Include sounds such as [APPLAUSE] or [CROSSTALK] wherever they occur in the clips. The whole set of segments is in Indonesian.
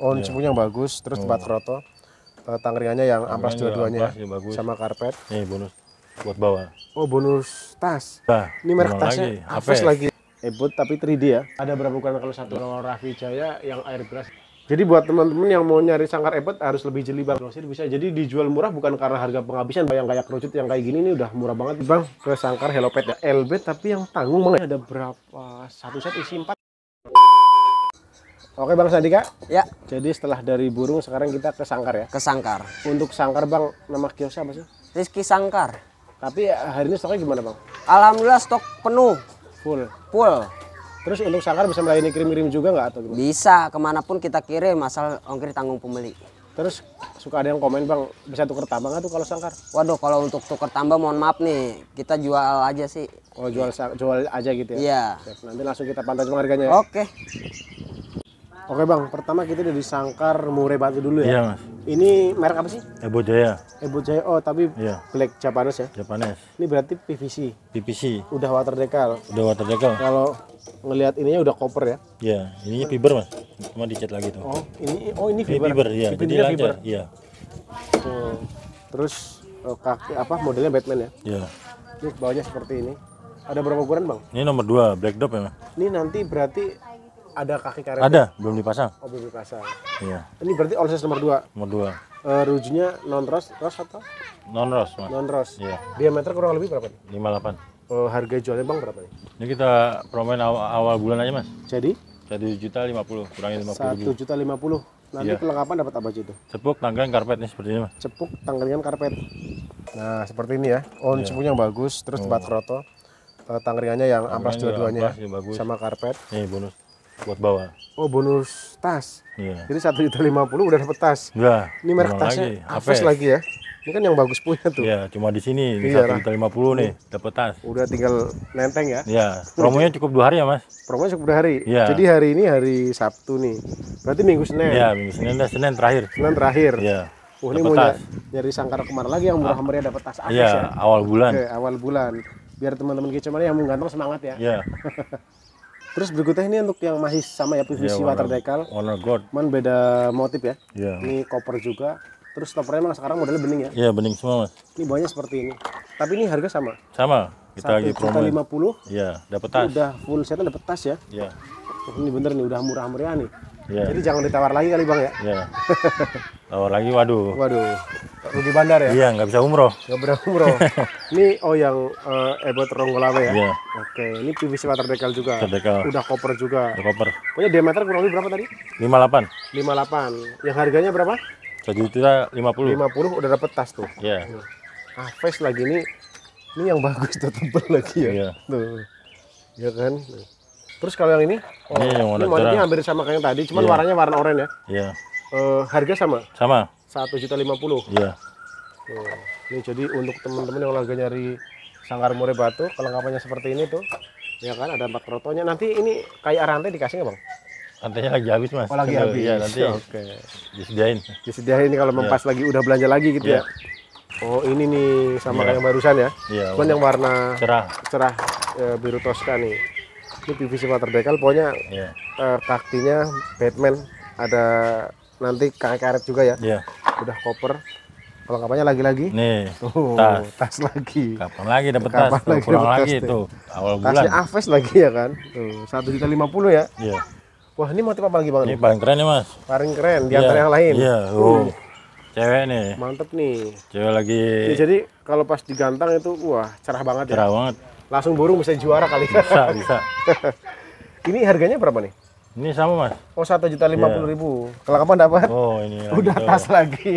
Oh, yeah. yang bagus, terus oh. tempat kroto. Eh, tangkringannya yang amplas dua-duanya ya, sama karpet. Nih bonus buat bawa. Oh, bonus tas. Nah, ini merek tasnya Aves lagi. Ebot eh, tapi 3D ya. Ada berapa ukuran kalau satu kalau Raffi Jaya yang air beras? Jadi buat teman-teman yang mau nyari sangkar ebot harus lebih jeli bang. Grosir bisa jadi dijual murah bukan karena harga penghabisan. Bayang kayak kerucut yang kayak gini ini udah murah banget bang. Ke sangkar helopet ya. LB tapi yang tanggung banget. Ada berapa? Satu set isi empat. Oke Bang Sandika. Ya. Jadi setelah dari burung sekarang kita ke sangkar ya. Ke sangkar. Untuk sangkar Bang nama kiosnya apa sih? Rizky Sangkar. Tapi eh, hari ini stoknya gimana Bang? Alhamdulillah stok penuh. Full. Full. Terus untuk sangkar bisa melayani kirim-kirim juga nggak atau gimana? Bisa, kemanapun kita kirim asal ongkir tanggung pembeli. Terus suka ada yang komen bang, bisa tukar tambah nggak tuh kalau sangkar? Waduh, kalau untuk tukar tambah mohon maaf nih, kita jual aja sih. Oh jual jual aja gitu ya? Iya. Nanti langsung kita pantau cuma harganya ya? Oke. Oke bang, pertama kita dari Sangkar Murai Batu dulu ya. Iya mas. Ini merek apa sih? Ebo Jaya. Ebo Jaya, oh tapi iya. black Japanese ya? Japanese. Ini berarti PVC? PVC. Udah water decal? Udah water decal. Kalau ngelihat ininya udah copper ya? Iya, Ini fiber mas. Cuma dicat lagi tuh. Oh ini, oh ini fiber? Ini fiber, ya. Jadi lancar, fiber. iya. Hmm. Terus oh, kaki apa modelnya Batman ya? Iya. Ini bawahnya seperti ini. Ada berapa ukuran bang? Ini nomor dua black dop ya mas? Ini nanti berarti ada kaki karet. Ada, belum dipasang. Oh, belum dipasang. Iya. Ini berarti all size nomor 2. Nomor 2. Uh, eh, rujunya non ros, ros atau? Non ros, Mas. Non ros. Iya. Diameter kurang lebih berapa nih? 58. Uh, eh, harga jualnya Bang berapa nih? Ini kita promoin awal, awal bulan aja, Mas. Jadi? Satu juta lima puluh, kurangin lima puluh. Satu juta lima puluh. Nanti iya. kelengkapan dapat apa aja itu? Cepuk, tanggalan, karpet nih seperti ini mas. Cepuk, tanggalan, karpet. Nah seperti ini ya. Oh iya. cepuknya yang bagus, terus oh. tempat kroto. Uh, eh, yang amplas dua-duanya ya, sama karpet. ini bonus buat bawa. Oh bonus tas. Iya. Jadi satu juta lima puluh udah dapet tas. Iya. Ini merek tasnya Aves lagi ya. Ini kan yang bagus punya tuh. Iya, cuma di sini iya, satu juta lima puluh nih dapat tas. Udah tinggal nenteng ya. Iya. Promonya cukup dua hari ya mas? Promonya cukup dua hari. Iya. Jadi hari ini hari Sabtu nih. Berarti minggu Senin. Iya, minggu Senin dah Senin terakhir. Senin terakhir. Iya. Oh, ini mau tas. nyari sangkar kemana lagi yang murah meriah dapat tas Aves iya, ya? awal bulan. Oke, awal bulan. Biar teman-teman kicau yang mau ganteng semangat ya. Iya. [LAUGHS] Terus berikutnya ini untuk yang masih sama ya PVC yeah, water decal. Warna gold. Man beda motif ya. Yeah. Ini koper juga. Terus stoppernya emang sekarang modelnya bening ya? Iya yeah, bening semua mas. Ini bawahnya seperti ini. Tapi ini harga sama. Sama. Kita lagi promo. lima puluh. Iya. Dapat tas. Udah full setnya dapat tas ya. Iya. Yeah. ini bener nih udah murah meriah nih. Yeah. Jadi jangan ditawar lagi kali bang ya. Yeah. Tawar lagi, waduh. Waduh, rugi bandar ya. Iya, yeah, nggak bisa umroh. Nggak bisa umroh. [LAUGHS] ini oh yang uh, ebot ronggolawe ya. Yeah. Oke, ini PVC water decal juga. Terdekal. Udah koper juga. Udah koper. Punya diameter kurang lebih berapa tadi? 58. 58. Yang harganya berapa? Satu juta lima puluh. Lima puluh udah dapet tas tuh. Iya. Yeah. Ah face lagi ini, ini yang bagus tuh tempel lagi ya. Iya. Yeah. Tuh, ya kan. Terus kalau yang ini, oh, ini, yang warna ini Ini hampir sama kayak yang tadi, cuman yeah. warnanya warna oranye ya. Iya. Yeah. Uh, harga sama? Sama. Satu juta lima puluh. Iya. Ini jadi untuk teman-teman yang lagi nyari sangkar murai batu, kelengkapannya seperti ini tuh, ya kan ada empat protonya. Nanti ini kayak rantai dikasih nggak bang? Rantainya lagi habis mas. Oh lagi Kalo, habis. Iya nanti. Oke. Okay. Disediain. Disediain kalau mempas iya. yeah. lagi udah belanja lagi gitu yeah. ya. Iya. Oh ini nih sama yeah. kayak yang barusan ya. Iya. Yeah, Cuman yang warna cerah. Cerah e, biru toska nih ini PVC water decal pokoknya yeah. Iya. uh, kakinya Batman ada nanti karet-karet juga ya yeah. udah koper kalau kapannya lagi-lagi nih tuh, oh, tas. tas lagi kapan lagi dapat tas kapan lagi, kurang lagi tas, tuh awal bulan tasnya Aves lagi ya kan tuh satu juta lima puluh ya yeah. wah ini motif apa lagi bang ini nih? paling keren nih mas paling keren di yeah. antara yang lain iya yeah. oh. Uh. cewek nih mantep nih cewek lagi ya, jadi kalau pas digantang itu wah cerah banget cerah ya cerah banget Langsung burung bisa juara kali. Bisa, bisa. [LAUGHS] ini harganya berapa nih? Ini sama mas. Oh satu juta lima puluh iya. ribu. Kalau kapan dapat? Oh ini. [LAUGHS] Ya, udah lagi tas lagi.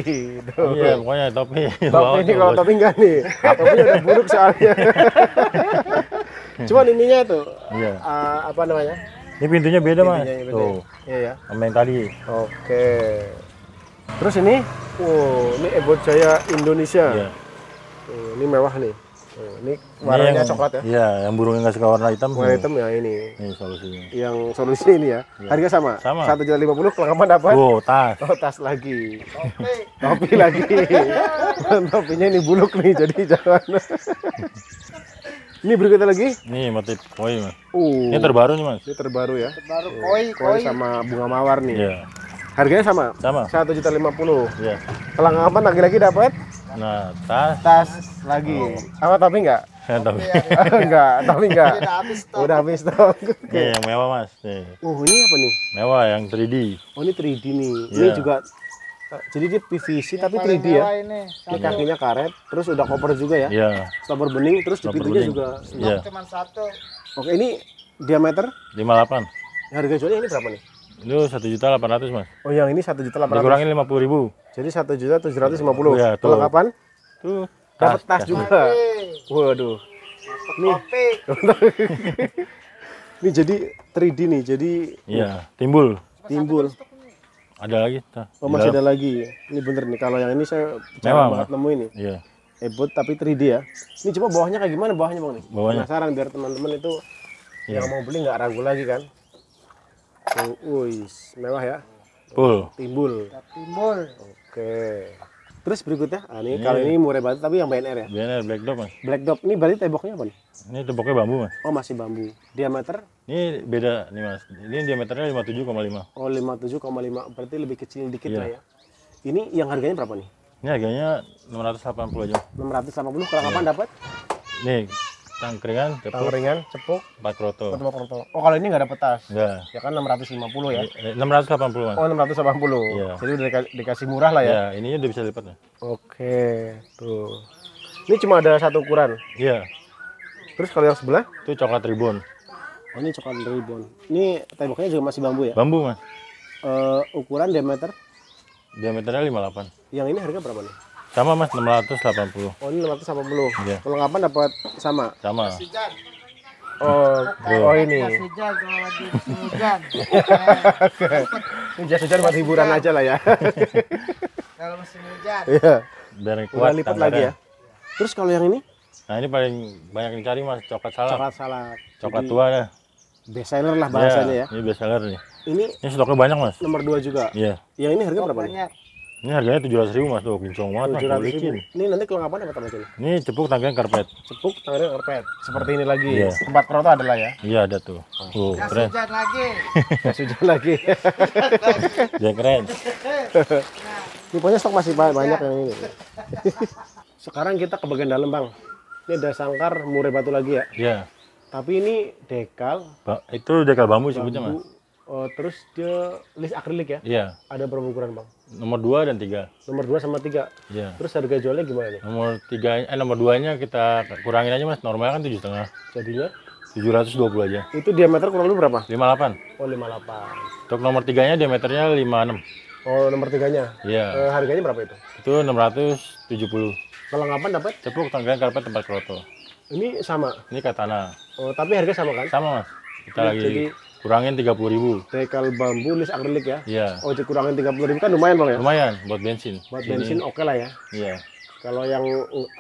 Duh. Iya pokoknya topi. Topi ini kalau topi enggak nih. Topi udah buruk soalnya. [LAUGHS] Cuman ininya tuh. Iya. Uh, apa namanya? Ini pintunya beda mas. Pintunya Tuh. Iya ya. Sama yang tadi. Oke. Terus ini, wow, ini Ebot Jaya Indonesia. Iya. ini mewah nih. Hmm. Ini warnanya ini yang, coklat ya? Iya, yang burungnya nggak suka warna hitam. Warna hitam ya ini. Ini solusinya. Yang solusi ini ya. ya. Harga sama? Sama. Satu juta lima puluh, kelengkapan apa? Oh, tas. Oh, tas lagi. Topi. Topi lagi. [LAUGHS] Topinya ini buluk nih, jadi jangan. ini berikutnya lagi? Ini motif koi mas. Uh. Ini terbaru nih mas. Ini terbaru ya. Terbaru koi, koi, sama bunga mawar nih. Iya. Harganya sama? Sama. Satu juta lima puluh. Iya. Kelengkapan lagi-lagi dapat? Nah, tas. Tas lagi. Oh. Sama tapi enggak? [LAUGHS] tapi. enggak, [LAUGHS] tapi enggak. Udah habis stok. Udah habis stok. [LAUGHS] Oke. Iya, yang mewah, Mas. Nih. Iya. Oh, ini apa nih? Mewah yang 3D. Oh, ini 3D nih. Ini iya. juga eh, jadi dia PVC tapi 3D ya. Ini, ini kakinya karet, terus udah koper juga ya. Iya. Yeah. bening, terus di pintunya juga. Iya. Yeah. Cuma satu. Oke, ini diameter Lima 58. Harga jualnya ini berapa nih? Itu satu juta delapan ratus mas. Oh yang ini satu juta delapan ratus. Kurangin lima puluh ribu. Jadi satu juta tujuh ratus lima puluh. Ya, tuh. Kapan? Tuh. Dapat tas, tas juga. Waduh. Nih. ini [LAUGHS] jadi 3D nih. Jadi. Iya. Timbul. Timbul. Ada lagi. tuh. oh masih iya. ada lagi. Ini bener nih. Kalau yang ini saya jarang banget nemu ini. Iya. Ebot tapi 3D ya. Ini coba bawahnya kayak gimana bawahnya bang nih? Bawahnya. Penasaran biar teman-teman itu ya. yang mau beli nggak ragu lagi kan? satu uis mewah ya timbul timbul timbul oke terus berikutnya ah, ini, ini kali ini murai batu tapi yang BNR ya BNR black dog mas black dog ini berarti teboknya apa nih ini teboknya bambu mas oh masih bambu diameter ini beda nih mas ini diameternya 57,5 oh 57,5 berarti lebih kecil dikit iya. lah ya ini yang harganya berapa nih ini harganya 680 aja 680 puluh. iya. kapan dapat nih Tangkringan, cepuk. Tangkringan, cepuk. Empat kroto. Empat kroto. Oh kalau ini nggak ada petas. Ya. Ya kan 650 ya. 680 iya, eh, mas. Oh 680. Ya. Jadi udah dika- dikasih murah lah ya. Ya ininya udah bisa lipat ya. Oke tuh. Ini cuma ada satu ukuran. Iya. Terus kalau yang sebelah? Itu coklat ribbon. Oh, ini coklat ribbon. Ini temboknya juga masih bambu ya? Bambu mas. Uh, ukuran diameter? Diameternya 58. Yang ini harga berapa nih? Sama Mas 680. Oh, ini 680. yeah. Iya. kalau Kelengkapan dapat sama. Sama. Oh, oh ini. Hujan kalau lagi hujan. [LAUGHS] Hujan buat hiburan aja lah ya. [LAUGHS] kalau musim hujan. Iya. Biar kuat. Udah lipat lagi ya. Terus kalau yang ini? Nah ini paling banyak dicari mas coklat salad. Coklat salad. Coklat tua ya. Best seller lah bahasanya iya, ya. Ini best seller nih. Ini, ini stoknya banyak mas. Nomor dua juga. Iya. Yang ini harga berapa? Banyak. Ini harganya tujuh ratus ribu mas tuh, kincong banget mas. Tujuh ribu. Ini nanti kelengkapan apa tambah Ini cepuk tangga karpet. Cepuk tangga karpet. Seperti ini lagi. Iya. Yeah. Tempat kroto adalah ya. Iya ada tuh. Oh, oh Kasih keren. Kasih lagi. Kasih hujan lagi. [LAUGHS] [LAUGHS] ya keren. Nah. Rupanya stok masih banyak yang ini. [LAUGHS] Sekarang kita ke bagian dalam bang. Ini ada sangkar murai batu lagi ya. Iya. Tapi ini dekal. Ba itu dekal bambu sebutnya mas. Uh, terus dia list akrilik ya? Iya. Ada berapa bang? Nomor dua dan tiga. Nomor dua sama tiga. Iya. Terus harga jualnya gimana nih? Nomor tiga, eh nomor nya kita kurangin aja mas. normal kan tujuh setengah. Jadinya? tujuh ratus dua puluh aja. Itu diameter kurang lebih berapa? delapan Oh lima delapan Untuk nomor tiganya diameternya lima enam Oh nomor tiganya? Iya. E, harganya berapa itu? Itu enam ratus tujuh puluh 670. apa dapat? Cepuk, tangga, karpet, tempat kroto. Ini sama? Ini katana. Oh tapi harga sama kan? Sama mas. Kita lagi Jadi, kurangin puluh ribu. Tekal bambu list akrilik ya? Iya. Yeah. Oh, tiga puluh ribu kan lumayan bang ya? Lumayan, buat bensin. Buat bensin oke okay lah ya? Iya. Yeah. Kalau yang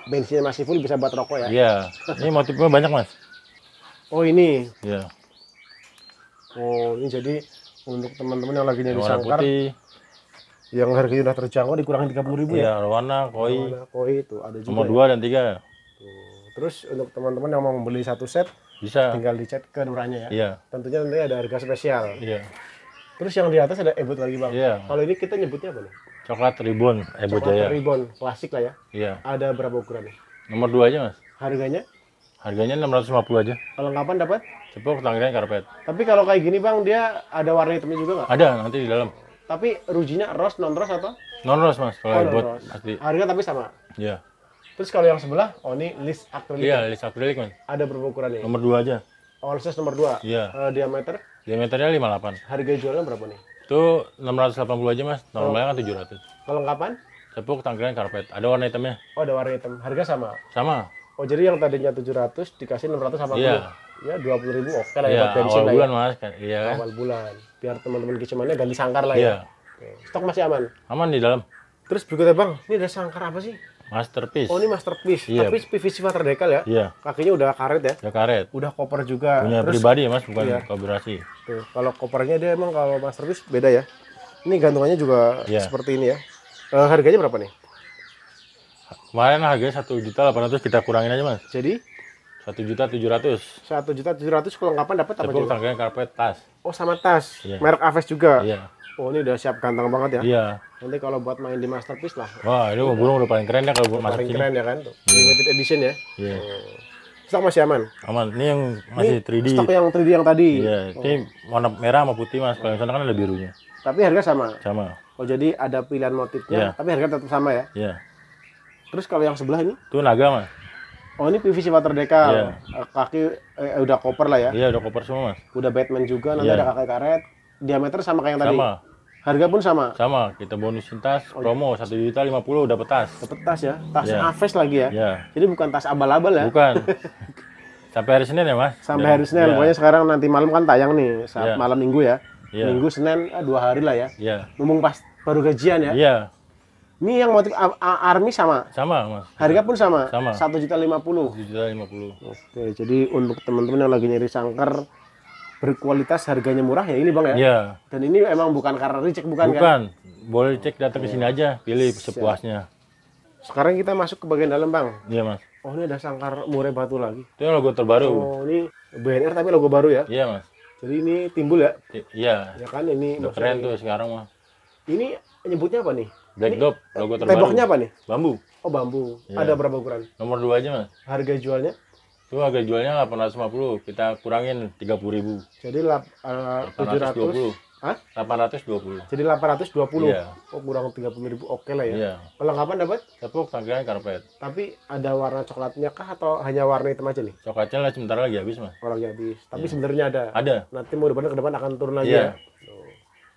bensinnya masih full bisa buat rokok ya? Iya. Yeah. ini motifnya banyak mas. Oh ini? Iya. Oh ini jadi untuk teman-teman yang lagi nyari warna sangkar. Putih. Yang harganya sudah terjangkau dikurangin puluh ribu ya? Iya, warna koi. Warna koi itu ada juga. Nomor ya? dua ya? dan tiga. Terus untuk teman-teman yang mau membeli satu set, bisa. Tinggal dicat ke nurannya ya. Iya. Tentunya nanti ada harga spesial. Iya. Terus yang di atas ada ebut lagi bang. Iya. Kalau ini kita nyebutnya apa nih? Coklat Ribbon ebut Coklat Jaya. Ribbon klasik lah ya. Iya. Ada berapa ukuran? Nomor dua aja mas. Harganya? Harganya 650 aja. Kalau kapan dapat? Cepuk, tangkiran, karpet. Tapi kalau kayak gini bang, dia ada warna hitamnya juga nggak? Ada, nanti di dalam. Tapi rujinya ros non ros atau? Non ros mas, kalau oh, ebut Harga tapi sama? Iya. Terus kalau yang sebelah, oh ini list akrilik. Iya, list akrilik, men. Ada berapa ukurannya? Nomor 2 aja. all oh, size nomor 2. Iya. Uh, diameter? Diameternya 58. Harga jualnya berapa nih? Itu 680 aja, Mas. Normalnya oh. kan 700. Kelengkapan? sepuk tangkiran, karpet. Ada warna hitamnya. Oh, ada warna hitam. Harga sama? Sama. Oh, jadi yang tadinya 700 dikasih 600 sama Iya. Ya, 20 ribu oke lah ya, iya, ya awal bulan, ya. Mas. Kan. Iya, Awal bulan. Biar teman-teman kecemannya ganti sangkar lah ya. Iya. Oke. Stok masih aman? Aman di dalam. Terus berikutnya, Bang. Ini ada sangkar apa sih? Masterpiece. Oh ini masterpiece. Iya. Tapi PVC water decal ya? Iya. Kakinya udah karet ya? Ya karet. Udah koper juga. Punya Terus, pribadi ya mas, bukan iya. kolaborasi. kalau kopernya dia emang kalau masterpiece beda ya. Ini gantungannya juga iya. seperti ini ya. E, harganya berapa nih? Kemarin harganya satu juta delapan ratus kita kurangin aja mas. Jadi? Satu juta tujuh ratus. Satu juta tujuh ratus kelengkapan dapat apa? Tapi kelengkapan karpet tas. Oh sama tas. Yeah. Merek Aves juga. Iya. Oh ini udah siap ganteng banget ya? Iya. Nanti kalau buat main di masterpiece lah. Wah ini udah. burung udah paling keren ya kalau buat masterpiece. Paling keren ya kan? Tuh. Yeah. Limited edition ya. Iya. Yeah. Oh. Hmm. Stok masih aman? Aman. Ini yang masih ini 3D. Stok yang 3D yang tadi. Iya. Yeah. Oh. Ini warna merah sama putih mas. Kalau sana kan ada birunya. Tapi harga sama. Sama. Oh jadi ada pilihan motifnya. Yeah. Tapi harga tetap sama ya? Iya. Yeah. Terus kalau yang sebelah ini? Itu naga mas. Oh ini PVC water decal, yeah. Iya. kaki eh, udah koper lah ya? Iya yeah, udah koper semua mas. Udah Batman juga, nanti yeah. ada kakek karet diameter sama kayak yang tadi. Sama. Harga pun sama. Sama, kita bonusin tas oh, iya. promo satu juta lima puluh dapat tas. Dapat tas ya, tas yeah. Aves lagi ya. Yeah. Jadi bukan tas abal-abal ya. Bukan. [LAUGHS] Sampai hari Senin ya mas? Sampai iya. hari Senin, yeah. pokoknya sekarang nanti malam kan tayang nih, saat yeah. malam minggu ya. Yeah. Minggu Senin eh, dua hari lah ya. Iya. Yeah. Mumpung pas baru gajian ya. Iya. Yeah. Ini yang motif army sama. Sama, Mas. Harga pun sama. Sama. Satu juta lima puluh. satu Juta lima puluh. Oke, jadi untuk teman-teman yang lagi nyari sangkar berkualitas harganya murah ya ini bang ya. Iya. Dan ini emang bukan karena dicek bukan, bukan. kan? Bukan. Boleh cek datang ke sini aja, pilih sepuasnya. Sekarang kita masuk ke bagian dalam bang. Iya mas. Oh ini ada sangkar murai batu lagi. Itu logo terbaru. Oh ini BNR tapi logo baru ya? Iya mas. Jadi ini timbul ya? I iya. Ya kan ini. Keren tuh sekarang mas. Ini nyebutnya apa nih? Black Dog, logo terbaru. Temboknya apa nih? Bambu. Oh bambu. Iya. Ada berapa ukuran? Nomor dua aja mas. Harga jualnya? itu harga jualnya 850 kita kurangin puluh ribu jadi eh, uh, 720 dua puluh jadi delapan ratus 820 iya. oh kurang puluh ribu oke okay lah ya iya. kelengkapan dapat tepuk tangganya karpet tapi ada warna coklatnya kah atau hanya warna hitam aja nih coklatnya lah sebentar lagi habis mah oh, kalau lagi habis tapi iya. sebenarnya ada ada nanti mau depan ke depan akan turun lagi iya. ya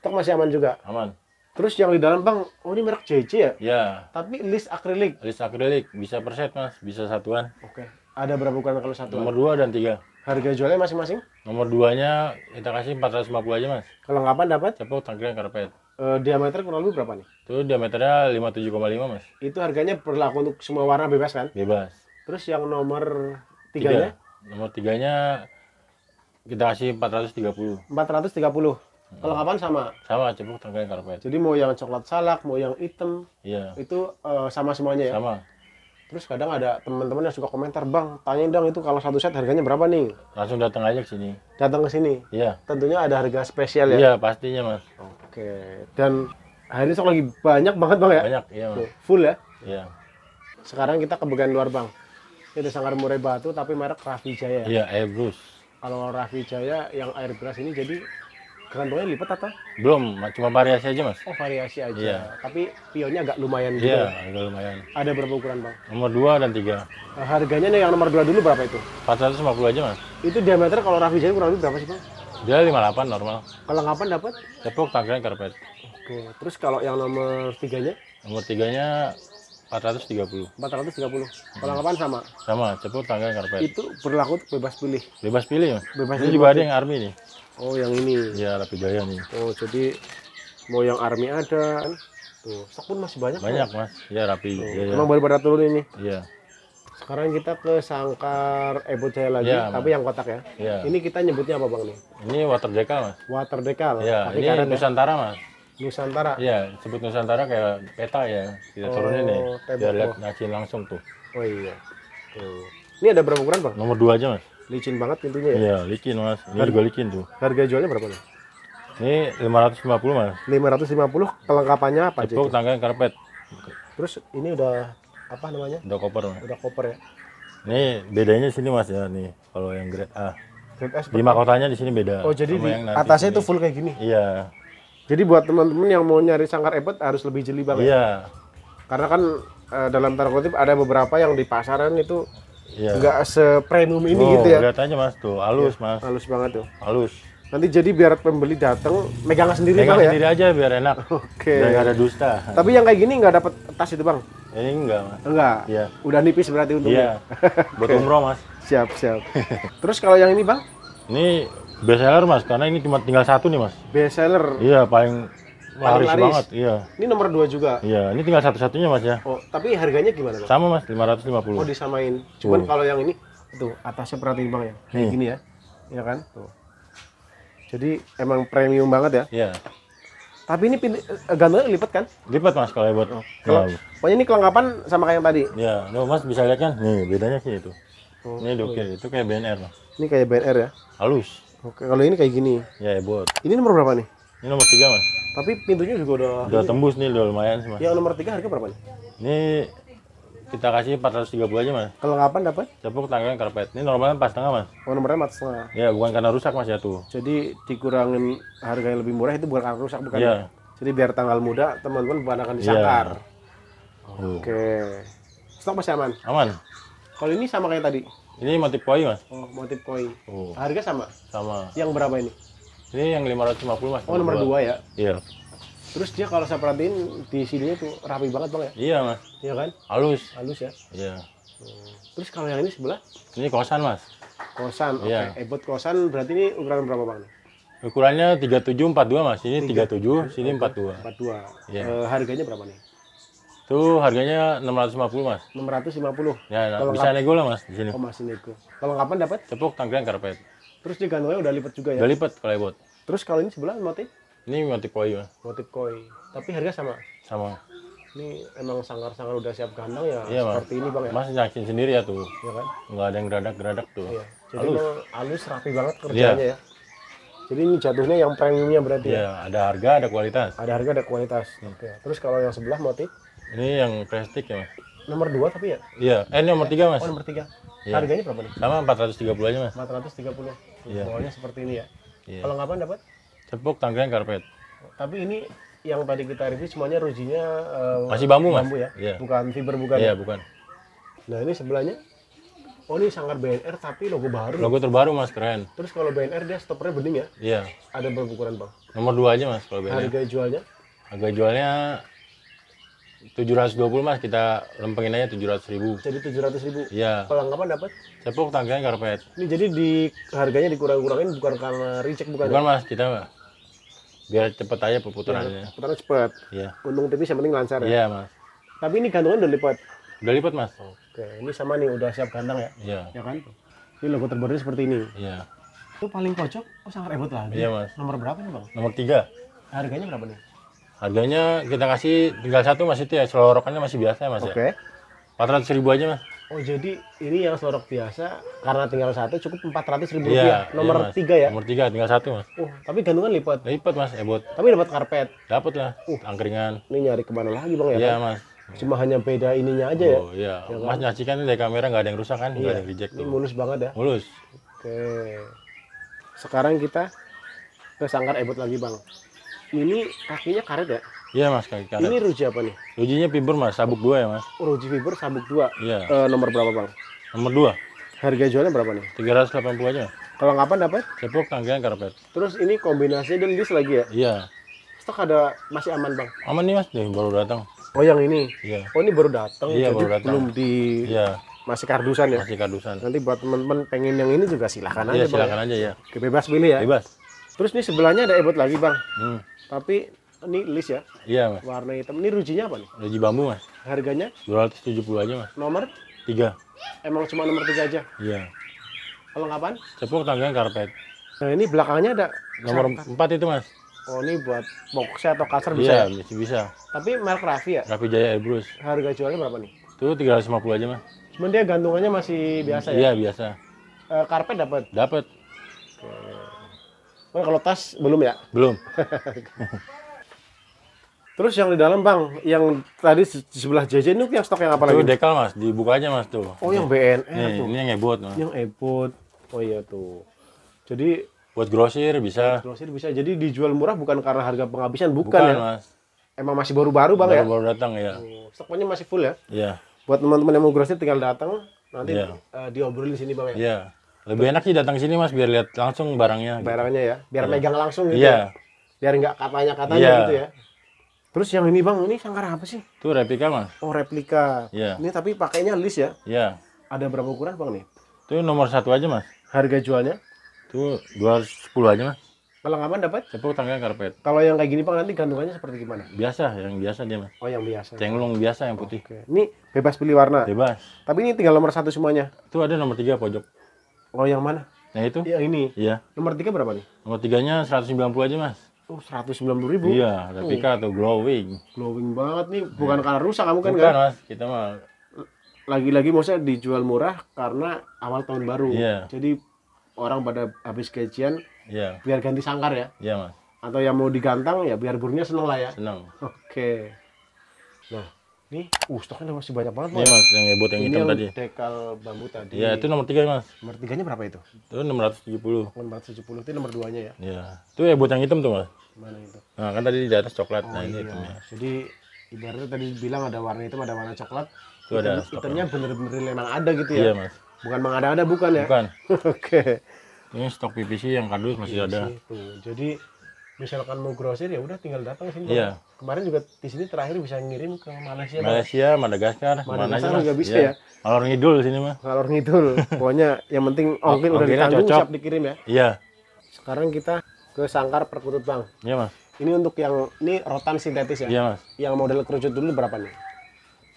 tok masih aman juga aman Terus yang di dalam bang, oh ini merek JJ ya? Ya. Tapi list akrilik. List akrilik bisa perset mas, bisa satuan. Oke. Okay. Ada berapa ukuran kalau satu? Nomor dua dan tiga. Harga jualnya masing-masing? Nomor dua nya kita kasih empat ratus lima puluh aja mas. Kalau apa dapat? Cepuk, tangkiran, karpet. E, diameter kurang lebih berapa nih? Itu diameternya lima tujuh koma lima mas. Itu harganya berlaku untuk semua warna bebas kan? Bebas. Terus yang nomor tiganya? Tiga. Nomor tiganya kita kasih empat Empat ratus ratus tiga puluh. 430. 430? Hmm. kapan sama? Sama, cepuk, tangkiran, karpet. Jadi mau yang coklat salak, mau yang hitam, iya. itu e, sama semuanya ya? Sama terus kadang ada teman-teman yang suka komentar bang tanya dong itu kalau satu set harganya berapa nih langsung datang aja ke sini datang ke sini iya tentunya ada harga spesial ya iya pastinya mas oke dan hari ini sok lagi banyak banget bang ya banyak iya mas. full ya iya sekarang kita ke bagian luar bang ini sanggar murai batu tapi merek Rafi Jaya iya Airbrush kalau Rafi Jaya yang Airbrush ini jadi Kan Prix lipat atau? Belum, cuma variasi aja mas. Oh variasi aja. Iya. Tapi pionnya agak lumayan iya, juga. Iya, agak lumayan. Ada berapa ukuran bang? Nomor dua dan tiga. Nah, harganya yang nomor dua dulu berapa itu? Empat ratus lima puluh aja mas. Itu diameter kalau Raffi Jaya kurang lebih berapa sih bang? Dia delapan normal. Kelengkapan dapat? Tepuk, tangkai, karpet. Oke, terus kalau yang nomor 3-nya? Nomor 3-nya 430. 430. Kelengkapan hmm. sama? Sama, cepuk tangga karpet. Itu berlaku bebas pilih. Bebas pilih, Mas. Bebas pilih. Ini juga ada yang army nih. Oh, yang ini. Iya, Rapi Jaya nih. Oh, jadi mau yang army ada. Kan? Tuh, stok pun masih banyak. Banyak, kan? Mas. Ya, Rapi. Ya, ya. Emang baru pada turun ini. Iya. Sekarang kita ke sangkar Ebo Jaya lagi, ya, tapi yang kotak ya. ya. Ini kita nyebutnya apa, Bang nih? Ini water decal, Mas. Water decal. Iya, ini karet, ya? Nusantara, ya? Mas. Nusantara. Iya, sebut Nusantara kayak peta ya. Kita oh, turunin nih. Biar lihat langsung tuh. Oh iya. Tuh. Ini ada berapa ukuran, Bang? Nomor dua aja, Mas licin banget pintunya ya? Iya, licin mas. Ini harga, licin tuh. Harga jualnya berapa nih? Ini 550 mas. 550 kelengkapannya apa aja? Tukang tangga, karpet. Terus ini udah apa namanya? Udah koper mas. Udah koper ya. Ini bedanya sini mas ya nih kalau yang grade A. Grade S. lima kotanya di sini beda. Oh jadi di atasnya itu full kayak gini? Iya. Jadi buat teman-teman yang mau nyari sangkar ebet harus lebih jeli banget. Ya? Iya. Karena kan eh, dalam tanda kutip ada beberapa yang di pasaran itu Iya. Enggak sepremium ini oh, gitu ya. Kelihatannya Mas tuh, halus iya, Mas. Halus banget tuh. Halus. Nanti jadi biar pembeli datang megang sendiri megang ya? sendiri ya? aja biar enak. [LAUGHS] Oke. Okay. Biar ada dusta. Tapi yang kayak gini nggak dapat tas itu bang? Ini enggak mas. Enggak. Iya. Udah nipis berarti untungnya. Iya. Buat [LAUGHS] umroh mas. Siap siap. Terus kalau yang ini bang? Ini best seller mas, karena ini cuma tinggal satu nih mas. Best seller. Iya paling laris, laris. banget iya ini nomor dua juga iya ini tinggal satu satunya mas ya oh tapi harganya gimana mas? sama mas 550 oh disamain cuman uh. kalau yang ini tuh atasnya perhatiin bang ya kayak gini ya ya kan tuh jadi emang premium banget ya iya tapi ini eh, gantungnya lipat kan? Lipat mas kalau buat oh. Kalau, pokoknya ini kelengkapan sama kayak yang tadi. Iya, no, mas bisa lihat kan? Nih bedanya sih itu. Oh, ini dokir, itu kayak BNR mas. Ini kayak BNR ya? Halus. Oke, kalau ini kayak gini. Ya, buat. Ini nomor berapa nih? Ini nomor tiga mas. Tapi pintunya juga udah. Udah tembus nih, udah lumayan sih mas. Yang nomor tiga harga berapa nih? Ini kita kasih 430 aja mas. Kalau ngapain dapat? Cepuk yang karpet. Ini normalnya pas tengah mas. Oh nomornya empat setengah. Ya bukan karena rusak mas ya tuh. Jadi dikurangin harga yang lebih murah itu bukan karena rusak bukan. Iya. Ya? Jadi biar tanggal muda teman-teman bukan akan iya. disangkar. Yeah. Oh. Oke. Stok masih aman? Aman. Kalau ini sama kayak tadi? Ini motif koi mas. Oh motif koi. Oh. Harga sama? Sama. Yang berapa ini? Ini yang 550 mas. Oh nomor 2 ya? Iya. Terus dia kalau saya perhatiin di sini tuh rapi banget bang ya? Iya mas. Iya kan? Halus. Halus ya? Iya. Hmm. Terus kalau yang ini sebelah? Ini kosan mas. Kosan, oke. Okay. Iya. Ebot eh, kosan berarti ini ukuran berapa bang? Ukurannya 3742 mas. Ini 37, 3. sini 42. 42. Iya. E, harganya berapa nih? Tuh harganya 650 mas. 650. Ya, nah, bisa nego lah mas di sini. Oh masih nego. Kalau kapan dapat? Cepuk, tangkring Karpet. Terus di gantungnya udah lipat juga ya? Udah lipat kalau buat. Terus kalau ini sebelah motif? Ini motif koi ya. Motif koi. Tapi harga sama? Sama. Ini emang sangkar-sangkar udah siap gantung ya iya, seperti mas. ini bang ya? Mas nyakin sendiri ya tuh. Iya kan? Nggak ada yang geradak-geradak tuh. Iya. Jadi halus. alus, rapi banget iya. kerjanya iya. ya. Jadi ini jatuhnya yang premiumnya berarti iya, ya? ada harga, ada kualitas. Ada harga, ada kualitas. Hmm. Oke. Terus kalau yang sebelah motif? Ini yang plastik ya mas? nomor dua tapi ya iya eh nomor tiga mas oh nomor tiga ya. harganya berapa nih sama 430 aja mas 430 iya pokoknya seperti ini ya iya. kalau ngapain dapat cepuk tanggerang karpet tapi ini yang tadi kita review semuanya rujinya uh, masih bambu, bambu mas ya iya. bukan fiber bukan iya ya? bukan nah ini sebelahnya Oh ini sangkar BNR tapi logo baru. Logo terbaru mas keren. Terus kalau BNR dia stopernya bening ya? Iya. Ada berukuran bang? Nomor dua aja mas kalau BNR. Harga jualnya? Harga jualnya tujuh ratus dua puluh mas kita lempengin aja tujuh ratus ribu jadi tujuh ratus ribu ya perlengkapan dapat cepuk tangganya karpet ini jadi di harganya dikurang-kurangin bukan karena ricek bukan bukan ya? mas kita biar cepet aja perputarannya ya, perputaran cepet ya untung tipis yang penting lancar ya iya mas tapi ini gantungan udah lipat udah lipat mas oke ini sama nih udah siap gantang ya iya ya kan ini logo terbarunya seperti ini iya itu paling pojok oh sangat hebat lagi iya mas nomor berapa nih bang nomor tiga harganya berapa nih Harganya kita kasih tinggal satu mas itu ya selorokannya masih biasa ya mas Oke. ya. Empat ratus ribu aja mas. Oh jadi ini yang selorok biasa karena tinggal satu cukup empat ratus ribu Iya, rupiah. Iya, Nomor iya, tiga ya. Nomor tiga tinggal satu mas. Oh tapi gantungan lipat. Lipat mas, ebot. Ya, tapi dapat karpet. dapat lah uh. angkringan. Ini nyari kemana lagi bang ya? Iya kan? mas. Cuma hanya beda ininya aja ya. Oh iya, ya kan? mas nyacikan dari kamera nggak ada yang rusak kan, nggak ada yang reject iya. Ini tuh. mulus banget ya. Mulus. Oke. Sekarang kita ke sangkar ebot lagi bang ini kakinya karet ya? Iya mas kaki karet. Ini ruji apa nih? Rujinya fiber mas, sabuk dua ya mas. Ruji fiber sabuk dua. Iya. E, nomor berapa bang? Nomor dua. Harga jualnya berapa nih? Tiga ratus delapan puluh aja. Kalau kapan dapat? Cepuk tangganya karpet. Terus ini kombinasi dan bis lagi ya? Iya. Stok ada masih aman bang? Aman nih mas, nih baru datang. Oh yang ini? Iya. Oh ini baru datang. Iya baru datang. Belum di. Iya. Masih kardusan ya? Masih kardusan. Nanti buat teman-teman pengen yang ini juga silahkan iya, aja. Iya silahkan aja ya. Kebebas pilih ya. Bebas. Terus ini sebelahnya ada ebot lagi bang. Hmm. Tapi ini list ya? Iya, Mas. Warna hitam. Ini rujinya apa nih? Ruji bambu, Mas. Harganya? 270 aja, Mas. Nomor? 3. Emang cuma nomor 3 aja? Iya. Kalau kapan? Cepuk tanggang karpet. Nah, ini belakangnya ada nomor empat itu, Mas. Oh, ini buat boxnya atau kasar bisa? Iya, ya? bisa. Tapi merek Rafi ya? Rafi Jaya Airbrush. Harga jualnya berapa nih? Itu 350 aja, Mas. Cuman dia gantungannya masih biasa ya? Iya, biasa. E, karpet dapat? Dapat. Okay. Oh, kalau tas belum ya? Belum. [LAUGHS] Terus yang di dalam bang, yang tadi di sebelah JJ itu yang stok yang apa lagi? dekal mas, dibuka aja mas tuh. Oh yang BNN tuh. Ini yang ebot mas. Yang ebot. Oh iya tuh. Jadi buat grosir bisa. grosir bisa. Jadi dijual murah bukan karena harga penghabisan, bukan, bukan ya? mas. Emang masih baru-baru bang baru, -baru ya? baru datang ya. Oh, stoknya masih full ya? Iya. Buat teman-teman yang mau grosir tinggal datang, nanti yeah. Iya. uh, diobrolin di sini bang ya? Iya. Lebih enak sih datang sini Mas biar lihat langsung barangnya. Gitu. Barangnya ya, biar ya. megang langsung gitu. Iya. Ya. Biar nggak katanya-katanya ya. gitu ya. Terus yang ini Bang, ini sangkar apa sih? Itu replika Mas. Oh, replika. Iya. Ini tapi pakainya list ya? Iya. Ada berapa ukuran Bang nih? Itu nomor satu aja Mas. Harga jualnya? Itu dua sepuluh aja Mas. Kalau Pelengkapan dapat? Sepuluh tangga karpet. Kalau yang kayak gini Bang nanti gantungannya seperti gimana? Biasa, yang biasa dia Mas. Oh, yang biasa. Cenglong biasa yang putih. Oke. Ini bebas pilih warna. Bebas. Tapi ini tinggal nomor satu semuanya. Itu ada nomor tiga pojok. Oh yang mana? Yang itu? Yang ini. Iya. Nomor tiga berapa nih? Nomor tiganya seratus sembilan puluh aja mas. Oh, seratus sembilan puluh ribu? Iya, Replika oh. atau glowing. Glowing banget nih, bukan karena rusak kamu kan? Bukan kan? mas, kita mah. Lagi-lagi maksudnya dijual murah karena awal tahun baru. Iya. Jadi orang pada habis gajian, iya. biar ganti sangkar ya? Iya mas. Atau yang mau digantang ya biar burungnya seneng lah ya? Seneng. Oke. Nah, Nih, uh stoknya masih banyak banget Iya mas, yang ebot yang hitam tadi. tadi. tekal bambu tadi. Iya itu nomor tiga mas. Nomor tiganya berapa itu? Itu 670. 670 itu nomor 2-nya ya? Iya. Itu buat yang hitam tuh mas. Mana itu? Nah kan tadi di atas coklat, oh, nah ini iya. hitamnya. Jadi ibaratnya tadi bilang ada warna hitam, ada warna coklat. Itu ada Hitamnya bener-bener memang ada gitu ya? Iya mas. Bukan mengada-ada bukan ya? Bukan. [LAUGHS] Oke. okay. Ini stok PVC yang kardus masih PVC iya ada. Itu. Jadi misalkan mau grosir ya udah tinggal datang sini. Iya. Kemarin juga di sini terakhir bisa ngirim ke Malaysia. Malaysia, kan? Madagaskar, Madagaskar mana Gak bisa iya. ya. Ngalor ngidul sini mah. Kalau ngidul. Pokoknya yang penting [LAUGHS] ongkir udah ditanggung siap dikirim ya. Iya. Sekarang kita ke Sangkar Perkutut Bang. Iya, Mas. Ini untuk yang ini rotan sintetis ya. Iya, Mas. Yang model kerucut dulu berapa nih?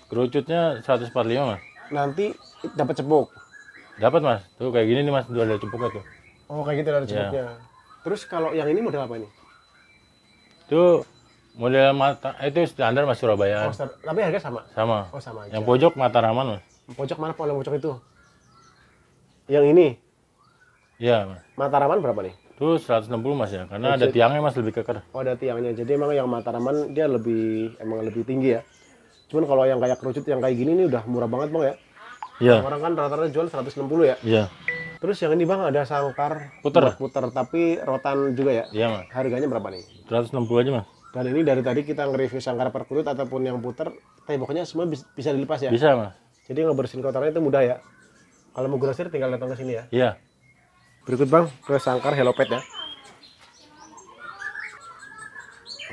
Kerucutnya 145, Mas. Nanti dapat cepuk. Dapat, Mas. Tuh kayak gini nih, Mas. Dua ada cepuknya tuh. Oh, kayak gitu ada iya. cepuknya. Ya. Terus kalau yang ini model apa nih? Itu model mata eh, itu standar mas Surabaya. Oh, tapi harga sama. Sama. Oh, sama aja. Yang pojok Mataraman, Mas. Pojok mana pojok pojok itu? Yang ini. ya Mas. Mataraman berapa nih? Itu 160 Mas ya, karena oh, ada tiangnya Mas lebih keker. Oh, ada tiangnya. Jadi emang yang Mataraman dia lebih emang lebih tinggi ya. Cuman kalau yang kayak kerucut yang kayak gini ini udah murah banget, Bang ya. Iya. Orang kan rata-rata jual 160 ya. Iya. Terus yang ini bang ada sangkar puter puter tapi rotan juga ya. Iya mas. Harganya berapa nih? 160 aja mas. Dan ini dari tadi kita nge-review sangkar perkulit ataupun yang puter, pokoknya semua bisa dilepas ya? Bisa mas. Jadi ngebersihin kotorannya itu mudah ya? Kalau mau grosir tinggal datang ke sini ya? Iya. Berikut bang, ke sangkar helopet ya.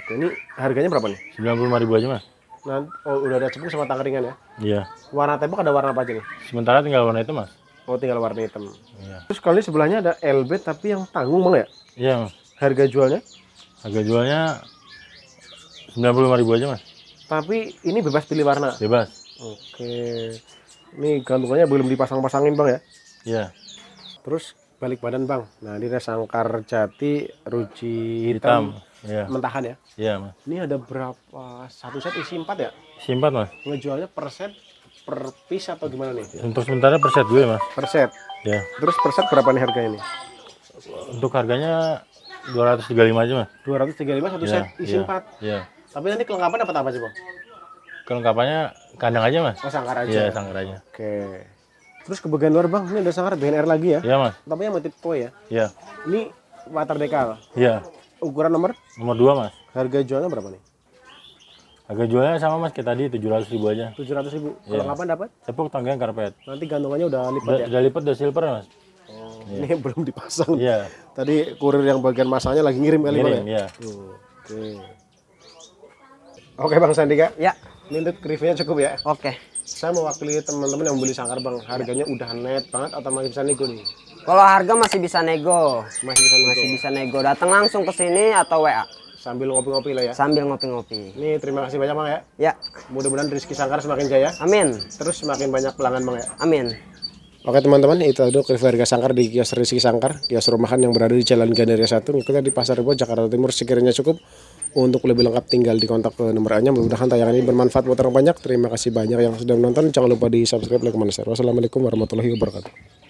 Oke, ini harganya berapa nih? 95 ribu aja mas. Nah, oh, udah ada cepuk sama tangkringan ya? Iya. Warna tembok ada warna apa aja nih? Sementara tinggal warna itu mas. Oh tinggal warna hitam. Iya. Terus kalau ini sebelahnya ada LB tapi yang tanggung bang ya? Iya mas. Harga jualnya? Harga jualnya sembilan puluh lima ribu aja mas. Tapi ini bebas pilih warna. Bebas. Oke. Ini gantungannya belum dipasang-pasangin bang ya? Iya. Terus balik badan bang. Nah ini ada sangkar jati ruci hitam. hitam. Iya. Mentahan ya? Iya mas. Ini ada berapa? Satu set isi empat ya? Isi empat mas. Ngejualnya per set per piece atau gimana nih? Untuk sementara per set gue ya, mas. Per set. Ya. Terus per set berapa nih harganya ini? Untuk harganya 235 aja mas. 235 satu ya, set isi ya, 4. Ya. Tapi nanti kelengkapan dapat apa sih bang? Kelengkapannya kandang aja mas. Oh, sangkar aja. Iya sangkar aja. Oke. Terus ke bagian luar bang, ini ada sangkar BNR lagi ya? Iya mas. Tapi yang motif toy ya? Iya. Ini water decal. Iya. Ukuran nomor? Nomor 2 mas. Harga jualnya berapa nih? Harga jualnya sama mas kayak tadi tujuh ratus ribu aja. Tujuh ratus ribu. Kalau yeah. kapan dapat? yang tanggung karpet. Nanti gantungannya udah lipat udah, ya. Udah lipat udah silver mas. Oh, yeah. ini belum dipasang. Iya. Yeah. Tadi kurir yang bagian masanya lagi ngirim kali ya? ngirim, ya. Oke. Oke bang Sandika. Ya. Ini untuk reviewnya cukup ya. Oke. Okay. Saya mewakili teman-teman yang beli sangkar bang. Harganya yeah. udah net banget atau masih bisa nego nih? Kalau harga masih bisa nego. Masih bisa nego. Masih bisa nego. Datang langsung ke sini atau WA. Sambil ngopi-ngopi lah ya. Sambil ngopi-ngopi. Ini terima kasih banyak Bang ya. Ya. Mudah-mudahan Rizky Sangkar semakin jaya. Amin. Terus semakin banyak pelanggan Bang ya. Amin. Oke teman-teman, itu aduh keluarga Sangkar di kios Rizky Sangkar, kios rumahan yang berada di Jalan Gandaria 1, ikutnya di Pasar Rebo, Jakarta Timur, sekiranya cukup. Untuk lebih lengkap tinggal di kontak ke nomor A-nya. Mudah-mudahan tayangan ini bermanfaat buat orang banyak. Terima kasih banyak yang sudah menonton. Jangan lupa di subscribe, like, comment, share. Wassalamualaikum warahmatullahi wabarakatuh.